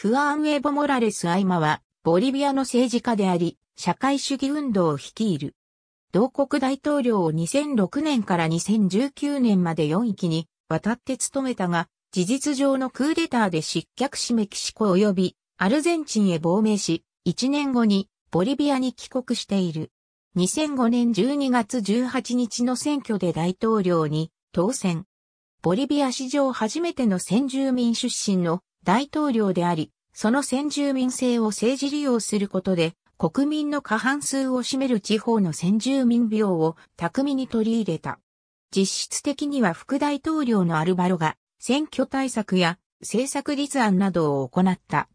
フアン・エボ・モラレス・アイマは、ボリビアの政治家であり、社会主義運動を率いる。同国大統領を2006年から2019年まで4域に渡って務めたが、事実上のクーデターで失脚しメキシコ及びアルゼンチンへ亡命し、1年後にボリビアに帰国している。2005年12月18日の選挙で大統領に当選。ボリビア史上初めての先住民出身の大統領であり、その先住民制を政治利用することで、国民の過半数を占める地方の先住民病を巧みに取り入れた。実質的には副大統領のアルバロが選挙対策や政策立案などを行った。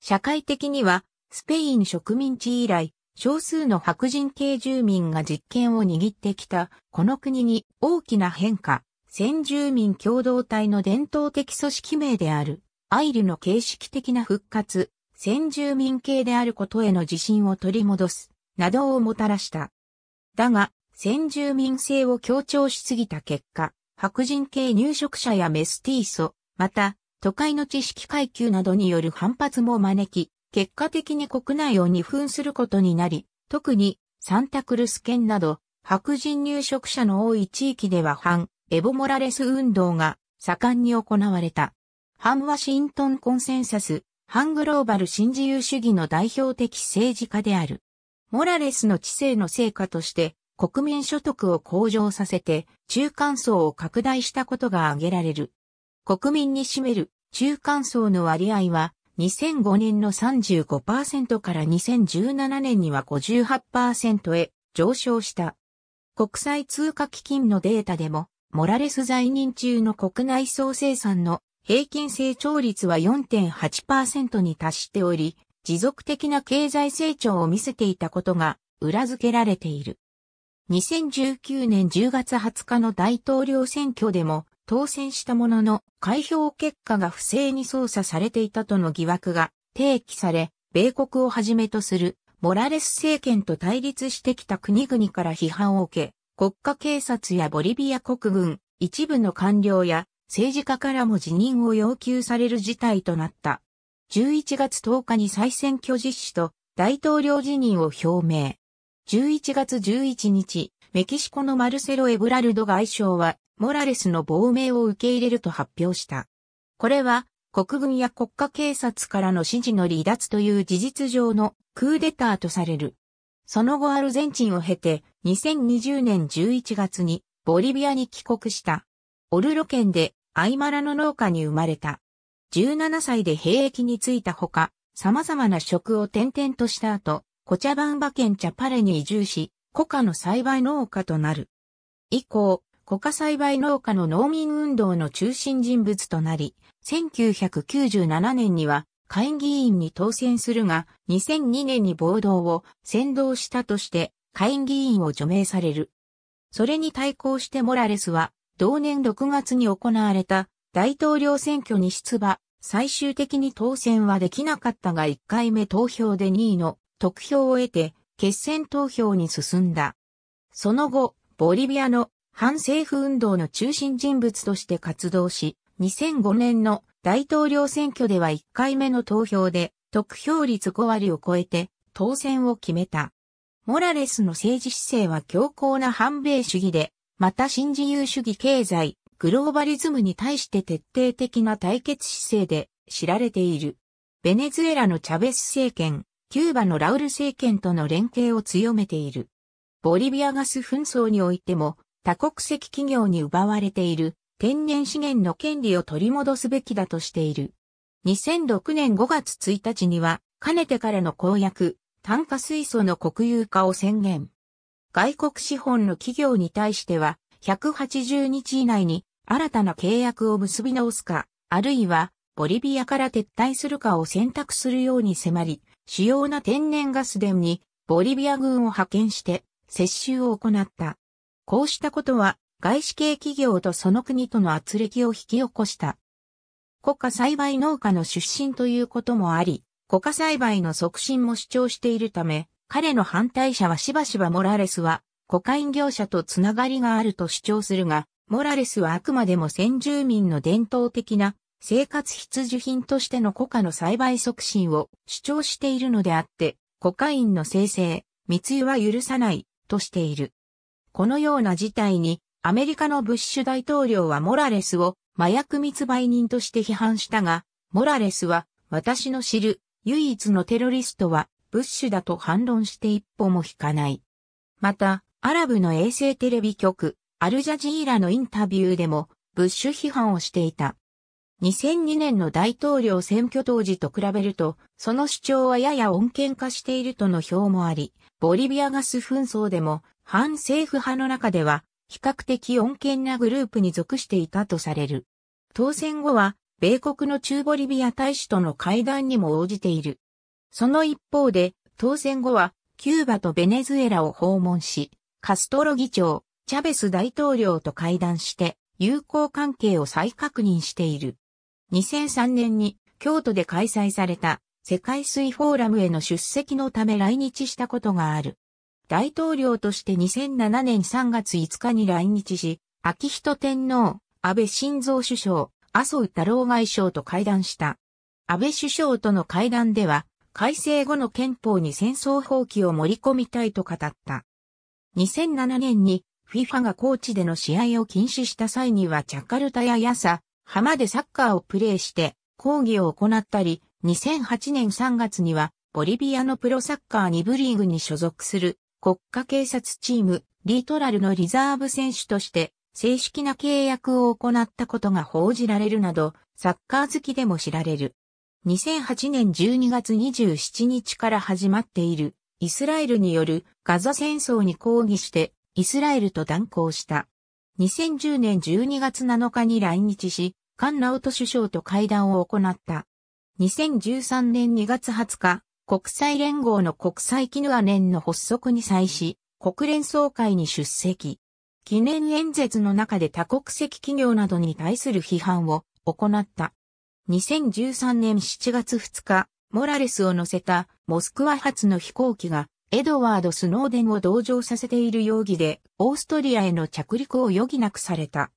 社会的にはスペイン植民地以来少数の白人系住民が実権を握ってきたこの国に大きな変化、先住民共同体の伝統的組織名であるアイルの形式的な復活、先住民系であることへの自信を取り戻す、などをもたらした。だが、先住民性を強調しすぎた結果、白人系入植者やメスティーソ、また、都会の知識階級などによる反発も招き、結果的に国内を二分することになり、特にサンタクルス県など白人入植者の多い地域では反エボモラレス運動が盛んに行われた。反ワシントンコンセンサス、反グローバル新自由主義の代表的政治家である。モラレスの知性の成果として国民所得を向上させて中間層を拡大したことが挙げられる。国民に占める中間層の割合は2005年の35%から2017年には58%へ上昇した。国際通貨基金のデータでもモラレス在任中の国内総生産の平均成長率は4.8%に達しており、持続的な経済成長を見せていたことが裏付けられている。2019年10月20日の大統領選挙でも当選したものの開票結果が不正に操作されていたとの疑惑が提起され、米国をはじめとするモラレス政権と対立してきた国々から批判を受け、国家警察やボリビア国軍、一部の官僚や政治家からも辞任を要求される事態となった。11月10日に再選挙実施と大統領辞任を表明。11月11日、メキシコのマルセロ・エブラルド外相は、モラレスの亡命を受け入れると発表した。これは、国軍や国家警察からの指示の離脱という事実上のクーデターとされる。その後アルゼンチンを経て、2020年11月にボリビアに帰国した。オルロ県でアイマラの農家に生まれた。17歳で兵役に就いたほか、様々な職を転々とした後、コチャバンバ県チャパレに移住し、コカの栽培農家となる。以降、コカ栽培農家の農民運動の中心人物となり、1997年には会議員に当選するが、2002年に暴動を先導したとして、会議員を除名される。それに対抗してモラレスは、同年6月に行われた大統領選挙に出馬、最終的に当選はできなかったが1回目投票で2位の得票を得て、決選投票に進んだ。その後、ボリビアの反政府運動の中心人物として活動し、2005年の大統領選挙では1回目の投票で得票率5割を超えて当選を決めた。モラレスの政治姿勢は強硬な反米主義で、また新自由主義経済、グローバリズムに対して徹底的な対決姿勢で知られている。ベネズエラのチャベス政権、キューバのラウル政権との連携を強めている。ボリビアガス紛争においても多国籍企業に奪われている天然資源の権利を取り戻すべきだとしている。2006年5月1日には、かねてからの公約、炭化水素の国有化を宣言。外国資本の企業に対しては、180日以内に新たな契約を結び直すか、あるいはボリビアから撤退するかを選択するように迫り、主要な天然ガス田にボリビア軍を派遣して接収を行った。こうしたことは外資系企業とその国との圧力を引き起こした。国家栽培農家の出身ということもあり、国家栽培の促進も主張しているため、彼の反対者はしばしばモラレスは、コカイン業者とつながりがあると主張するが、モラレスはあくまでも先住民の伝統的な生活必需品としてのコカの栽培促進を主張しているのであって、コカインの生成、密輸は許さないとしている。このような事態に、アメリカのブッシュ大統領はモラレスを麻薬密売人として批判したが、モラレスは私の知る唯一のテロリストはブッシュだと反論して一歩も引かない。また、アラブの衛星テレビ局、アルジャジーラのインタビューでも、ブッシュ批判をしていた。2002年の大統領選挙当時と比べると、その主張はやや穏健化しているとの評もあり、ボリビアガス紛争でも、反政府派の中では、比較的穏健なグループに属していたとされる。当選後は、米国の中ボリビア大使との会談にも応じている。その一方で、当選後は、キューバとベネズエラを訪問し、カストロ議長、チャベス大統領と会談して、友好関係を再確認している。2003年に京都で開催された世界水フォーラムへの出席のため来日したことがある。大統領として2007年3月5日に来日し、秋人天皇、安倍晋三首相、麻生太郎外相と会談した。安倍首相との会談では、改正後の憲法に戦争放棄を盛り込みたいと語った。2007年に FIFA がコーチでの試合を禁止した際にはジャカルタやヤサ、浜でサッカーをプレーして抗議を行ったり、2008年3月にはボリビアのプロサッカー2部リーグに所属する国家警察チームリートラルのリザーブ選手として正式な契約を行ったことが報じられるなど、サッカー好きでも知られる。2008年12月27日から始まっているイスラエルによるガザ戦争に抗議してイスラエルと断交した。2010年12月7日に来日し、カンラオト首相と会談を行った。2013年2月20日、国際連合の国際キヌア年の発足に際し、国連総会に出席。記念演説の中で多国籍企業などに対する批判を行った。2013年7月2日、モラレスを乗せたモスクワ発の飛行機がエドワード・スノーデンを同乗させている容疑でオーストリアへの着陸を余儀なくされた。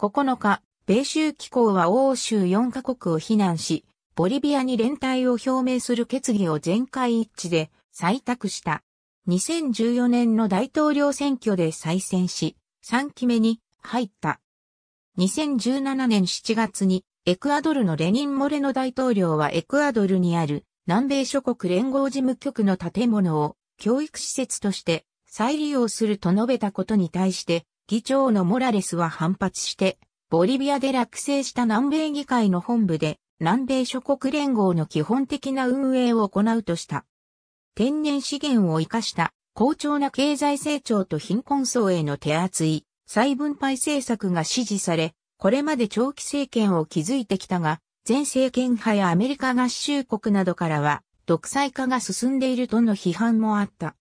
9日、米州機構は欧州4カ国を非難し、ボリビアに連帯を表明する決議を全会一致で採択した。2014年の大統領選挙で再選し、3期目に入った。2017年7月にエクアドルのレニン・モレノ大統領はエクアドルにある南米諸国連合事務局の建物を教育施設として再利用すると述べたことに対して、議長のモラレスは反発して、ボリビアで落成した南米議会の本部で南米諸国連合の基本的な運営を行うとした。天然資源を生かした好調な経済成長と貧困層への手厚い再分配政策が支持され、これまで長期政権を築いてきたが、前政権派やアメリカ合衆国などからは、独裁化が進んでいるとの批判もあった。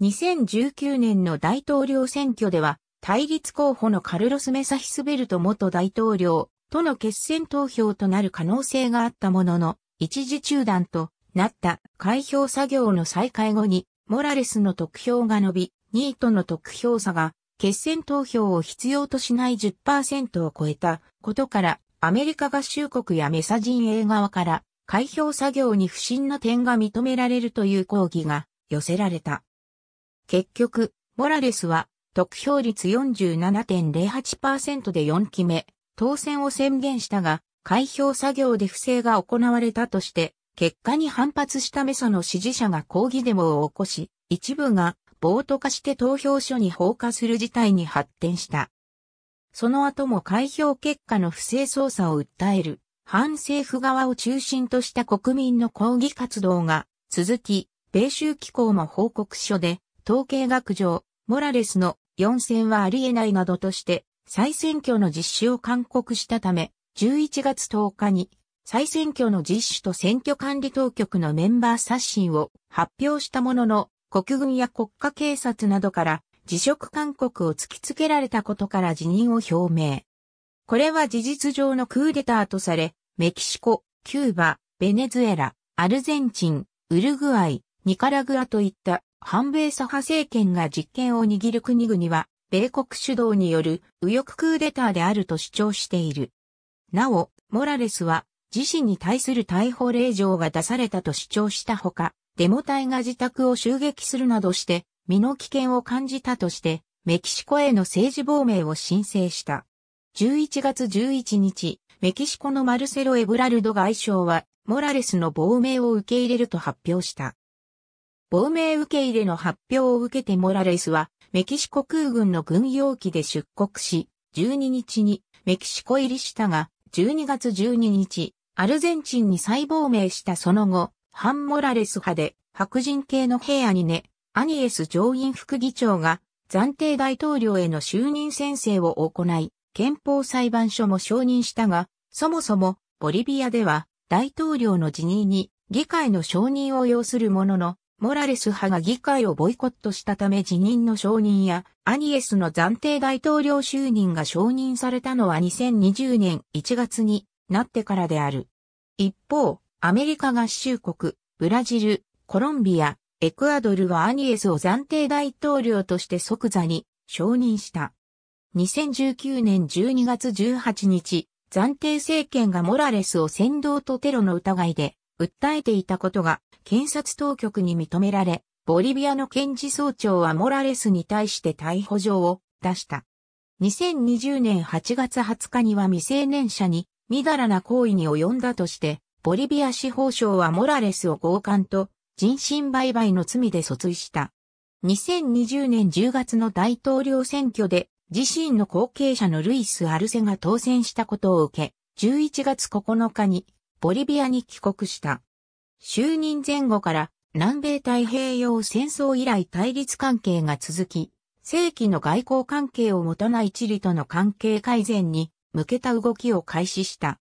2019年の大統領選挙では、対立候補のカルロス・メサヒスベルト元大統領との決選投票となる可能性があったものの、一時中断となった開票作業の再開後に、モラレスの得票が伸び、ニートの得票差が決選投票を必要としない10%を超えたことから、アメリカ合衆国やメサ陣営側から、開票作業に不審な点が認められるという抗議が寄せられた。結局、モラレスは、得票率47.08%で4期目、当選を宣言したが、開票作業で不正が行われたとして、結果に反発したメソの支持者が抗議デモを起こし、一部が暴徒化して投票所に放火する事態に発展した。その後も開票結果の不正操作を訴える反政府側を中心とした国民の抗議活動が続き、米州機構も報告書で統計学上、モラレスの4選はありえないなどとして再選挙の実施を勧告したため、11月10日に再選挙の実施と選挙管理当局のメンバー刷新を発表したものの、国軍や国家警察などから辞職勧告を突きつけられたことから辞任を表明。これは事実上のクーデターとされ、メキシコ、キューバ、ベネズエラ、アルゼンチン、ウルグアイ、ニカラグアといった反米左派政権が実権を握る国々は、米国主導による右翼クーデターであると主張している。なお、モラレスは自身に対する逮捕令状が出されたと主張したほか、デモ隊が自宅を襲撃するなどして、身の危険を感じたとして、メキシコへの政治亡命を申請した。11月11日、メキシコのマルセロ・エブラルド外相は、モラレスの亡命を受け入れると発表した。亡命受け入れの発表を受けてモラレスは、メキシコ空軍の軍用機で出国し、12日にメキシコ入りしたが、12月12日、アルゼンチンに再亡命したその後、ハン・モラレス派で白人系のヘアニネ、アニエス上院副議長が暫定大統領への就任宣誓を行い、憲法裁判所も承認したが、そもそもボリビアでは大統領の辞任に議会の承認を要するものの、モラレス派が議会をボイコットしたため辞任の承認やアニエスの暫定大統領就任が承認されたのは2020年1月になってからである。一方、アメリカ合衆国、ブラジル、コロンビア、エクアドルはアニエスを暫定大統領として即座に承認した。2019年12月18日、暫定政権がモラレスを先導とテロの疑いで訴えていたことが検察当局に認められ、ボリビアの検事総長はモラレスに対して逮捕状を出した。2020年8月20日には未成年者にみだらな行為に及んだとしてボリビア司法省はモラレスを強姦と人身売買の罪で訴追した。2020年10月の大統領選挙で自身の後継者のルイス・アルセが当選したことを受け、11月9日にボリビアに帰国した。就任前後から南米太平洋戦争以来対立関係が続き、正規の外交関係を持たないチリとの関係改善に向けた動きを開始した。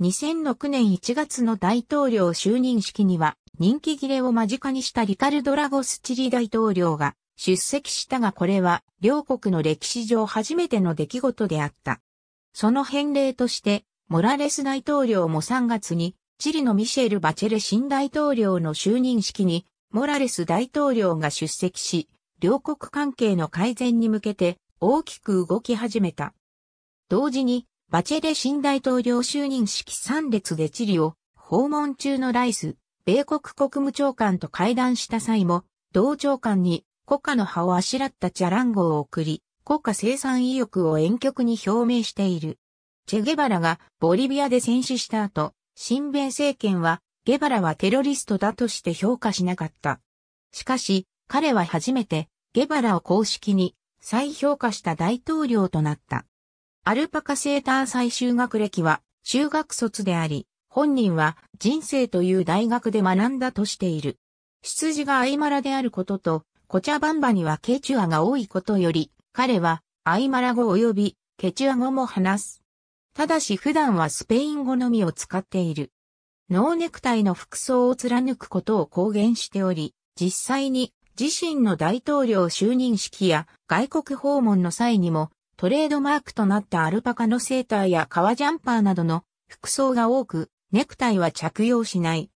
2006年1月の大統領就任式には、人気切れを間近にしたリカルド・ラゴス・チリ大統領が出席したがこれは両国の歴史上初めての出来事であった。その返礼として、モラレス大統領も3月に、チリのミシェル・バチェレ新大統領の就任式に、モラレス大統領が出席し、両国関係の改善に向けて大きく動き始めた。同時に、バチェレ新大統領就任式3列でチリを訪問中のライス、米国国務長官と会談した際も、同長官に国家の葉をあしらったチャランゴを送り、国家生産意欲を遠曲に表明している。チェゲバラがボリビアで戦死した後、新米政権は、ゲバラはテロリストだとして評価しなかった。しかし、彼は初めて、ゲバラを公式に再評価した大統領となった。アルパカセーター最終学歴は修学卒であり、本人は人生という大学で学んだとしている。出自がアイマラであることと、コチャバンバにはケチュアが多いことより、彼はアイマラ語及びケチュア語も話す。ただし普段はスペイン語のみを使っている。ノーネクタイの服装を貫くことを公言しており、実際に自身の大統領就任式や外国訪問の際にもトレードマークとなったアルパカのセーターや革ジャンパーなどの服装が多く、ネクタイは着用しない。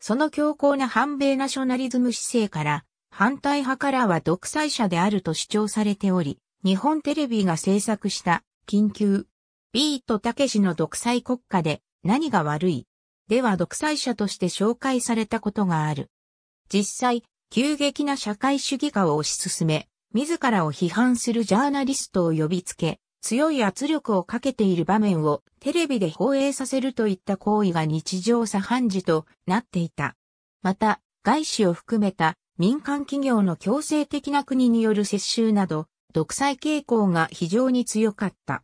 その強硬な反米ナショナリズム姿勢から、反対派からは独裁者であると主張されており、日本テレビが制作した緊急ビートたけしの独裁国家で何が悪いでは独裁者として紹介されたことがある。実際、急激な社会主義化を推し進め、自らを批判するジャーナリストを呼びつけ、強い圧力をかけている場面をテレビで放映させるといった行為が日常茶飯事となっていた。また、外資を含めた民間企業の強制的な国による接収など、独裁傾向が非常に強かった。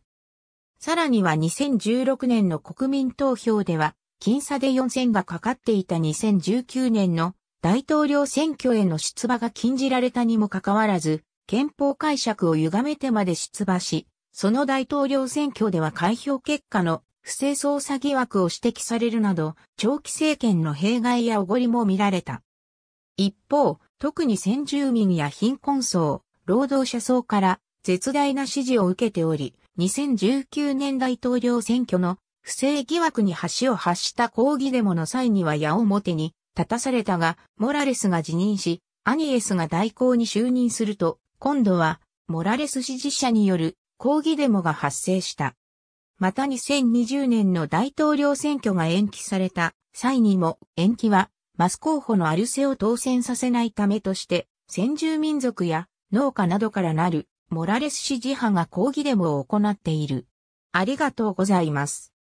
さらには2016年の国民投票では、僅差で4選がかかっていた2019年の大統領選挙への出馬が禁じられたにもかかわらず、憲法解釈を歪めてまで出馬し、その大統領選挙では開票結果の不正捜査疑惑を指摘されるなど、長期政権の弊害やおごりも見られた。一方、特に先住民や貧困層、労働者層から絶大な支持を受けており、2019年大統領選挙の不正疑惑に橋を発した抗議デモの際には矢面に立たされたが、モラレスが辞任し、アニエスが代行に就任すると、今度は、モラレス支持者による抗議デモが発生した。また2020年の大統領選挙が延期された際にも延期はマス候補のアルセを当選させないためとして先住民族や農家などからなるモラレス支持派が抗議デモを行っている。ありがとうございます。